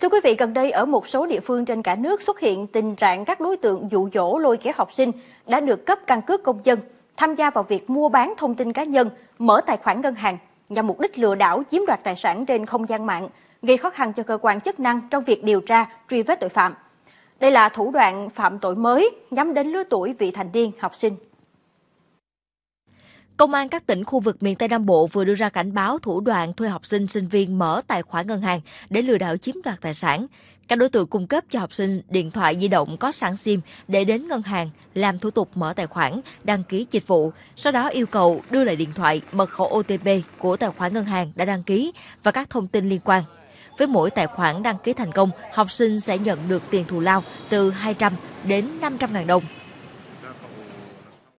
Thưa quý vị, gần đây ở một số địa phương trên cả nước xuất hiện tình trạng các đối tượng dụ dỗ lôi kéo học sinh đã được cấp căn cước công dân, tham gia vào việc mua bán thông tin cá nhân, mở tài khoản ngân hàng nhằm mục đích lừa đảo chiếm đoạt tài sản trên không gian mạng, gây khó khăn cho cơ quan chức năng trong việc điều tra, truy vết tội phạm. Đây là thủ đoạn phạm tội mới nhắm đến lứa tuổi vị thành niên, học sinh. Công an các tỉnh khu vực miền Tây Nam Bộ vừa đưa ra cảnh báo thủ đoạn thuê học sinh sinh viên mở tài khoản ngân hàng để lừa đảo chiếm đoạt tài sản. Các đối tượng cung cấp cho học sinh điện thoại di động có sẵn SIM để đến ngân hàng làm thủ tục mở tài khoản, đăng ký dịch vụ, sau đó yêu cầu đưa lại điện thoại, mật khẩu OTP của tài khoản ngân hàng đã đăng ký và các thông tin liên quan. Với mỗi tài khoản đăng ký thành công, học sinh sẽ nhận được tiền thù lao từ 200 đến 500 ngàn đồng.